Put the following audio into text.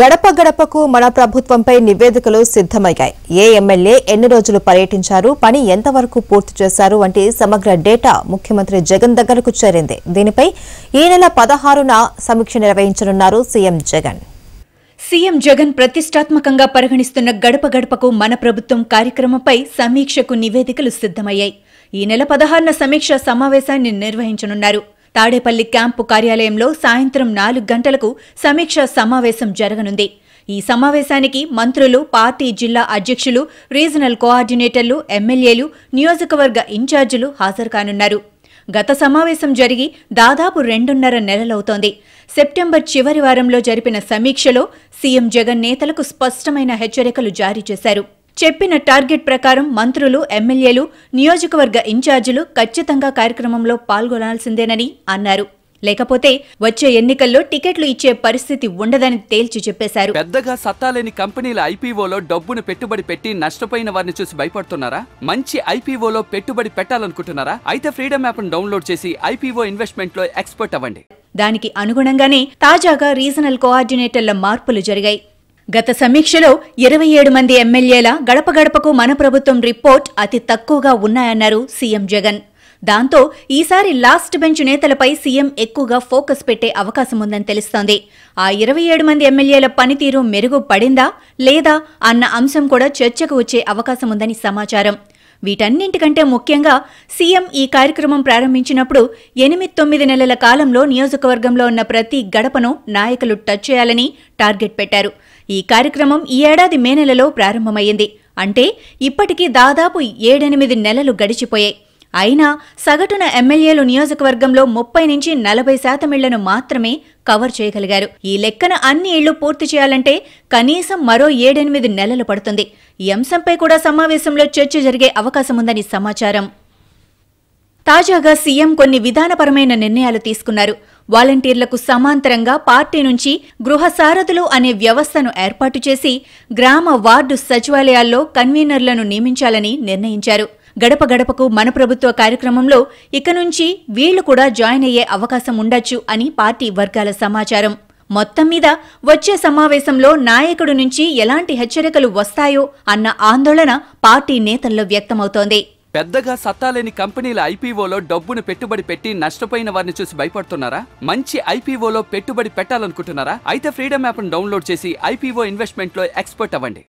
గడప గడపకు మన ప్రభుత్వంపై నివేదికలు సిద్ధమయ్యాయి ఏ ఎమ్మెల్యే ఎన్ని రోజులు పర్యటించారు పని ఎంతవరకు పూర్తి చేశారు వంటి సమగ్ర డేటా ముఖ్యమంత్రి జగన్ దగ్గరకు చేరింది దీనిపై ఈ నెల పదహారున సమీక్ష నిర్వహించనున్నారు సీఎం జగన్ సీఎం జగన్ ప్రతిష్టాత్మకంగా పరిగణిస్తున్న గడప గడపకు మన ప్రభుత్వం కార్యక్రమంపై సమీక్షకు నివేదికలు సిద్ధమయ్యాయి ఈ నెల పదహారున సమీక్ష సమావేశాన్ని నిర్వహించనున్నారు తాడేపల్లి క్యాంపు కార్యాలయంలో సాయంత్రం నాలుగు గంటలకు సమీక్ష సమావేశం జరగనుంది ఈ సమావేశానికి మంత్రులు పార్టీ జిల్లా అధ్యక్షులు రీజనల్ కోఆర్డినేటర్లు ఎమ్మెల్యేలు నియోజకవర్గ ఇన్ఛార్జీలు హాజరుకానున్నారు గత సమావేశం జరిగి దాదాపు రెండున్నర నెలలవుతోంది సెప్టెంబర్ చివరి వారంలో జరిపిన సమీక్షలో సీఎం జగన్ నేతలకు స్పష్టమైన హెచ్చరికలు జారీ చేశారు చెప్పిన టార్గెట్ ప్రకారం మంత్రులు ఎమ్మెల్యేలు నియోజకవర్గ ఇన్ఛార్జీలు ఖచ్చితంగా కార్యక్రమంలో పాల్గొనాల్సిందేనని అన్నారు లేకపోతే వచ్చే ఎన్నికల్లో టికెట్లు ఇచ్చే పరిస్థితి ఉండదని తేల్చి చెప్పేశారు పెద్దగా లేని కంపెనీల ఐపీఓలో డబ్బును పెట్టుబడి పెట్టి నష్టపోయిన వారిని చూసి భయపడుతున్నారా మంచి ఐపీఓలో పెట్టుబడి పెట్టాలనుకుంటున్నారా అయితే ఫ్రీడమ్ యాప్ డౌన్లోడ్ చేసి ఐపీఓ ఇన్వెస్ట్మెంట్ లో ఎక్స్పర్ట్ అవ్వండి దానికి అనుగుణంగానే తాజాగా రీజనల్ కోఆర్డినేటర్ల మార్పులు జరిగాయి గత సమీక్షలో ఇరవై ఏడు మంది ఎమ్మెల్యేల గడప గడపకు మన ప్రభుత్వం రిపోర్ట్ అతి తక్కువగా ఉన్నాయన్నారు సీఎం జగన్ దాంతో ఈసారి లాస్ట్ బెంచ్ నేతలపై సీఎం ఎక్కువగా ఫోకస్ పెట్టే అవకాశం ఉందని తెలుస్తోంది ఆ ఇరవై ఏడు మంది ఎమ్మెల్యేల పనితీరు మెరుగుపడిందా లేదా అన్న అంశం కూడా చర్చకు వచ్చే అవకాశం ఉందని సమాచారం వీటన్నింటికంటే ముఖ్యంగా సీఎం ఈ కార్యక్రమం ప్రారంభించినప్పుడు ఎనిమిది తొమ్మిది నెలల కాలంలో నియోజకవర్గంలో ఉన్న ప్రతి గడపను నాయకులు టచ్ చేయాలని టార్గెట్ పెట్టారు ఈ కార్యక్రమం ఈ ఏడాది మే నెలలో ప్రారంభమైంది అంటే ఇప్పటికీ దాదాపు ఏడెనిమిది నెలలు గడిచిపోయాయి అయినా సగటున ఎమ్మెల్యేలు నియోజకవర్గంలో ముప్పై నుంచి నలభై శాతం ఇళ్లను మాత్రమే కవర్ చేయగలిగారు ఈ లెక్కన అన్ని ఇళ్లు పూర్తి చేయాలంటే కనీసం మరో ఏడెనిమిది నెలలు పడుతుంది ఈ అంశంపై కూడా సమావేశంలో చర్చ జరిగే అవకాశం ఉందని సమాచారం తాజాగా సీఎం కొన్ని విధానపరమైన నిర్ణయాలు తీసుకున్నారు వాలంటీర్లకు సమాంతరంగా పార్టీ నుంచి గృహ సారథులు అనే వ్యవస్థను ఏర్పాటు చేసి గ్రామ వార్డు సచివాలయాల్లో కన్వీనర్లను నియమించాలని నిర్ణయించారు గడప గడపకు మన ప్రభుత్వ కార్యక్రమంలో ఇక నుంచి వీళ్లు కూడా జాయిన్ అయ్యే అవకాశం ఉండొచ్చు అని పార్టీ వర్గాల సమాచారం మొత్తం మీద వచ్చే సమావేశంలో నాయకుడు నుంచి ఎలాంటి హెచ్చరికలు వస్తాయో అన్న ఆందోళన పార్టీ నేతల్లో వ్యక్తమవుతోంది పెద్దగా లేని కంపెనీల ఐపీఓలో డబ్బును పెట్టుబడి పెట్టి నష్టపోయిన వారిని చూసి భయపడుతున్నారా మంచి ఐపీఓలో పెట్టుబడి పెట్టాలనుకుంటున్నారా అయితే ఫ్రీడమ్ యాప్ను డౌన్లోడ్ చేసి ఐపీఓ ఇన్వెస్ట్మెంట్లో ఎక్స్పర్ట్ అవ్వండి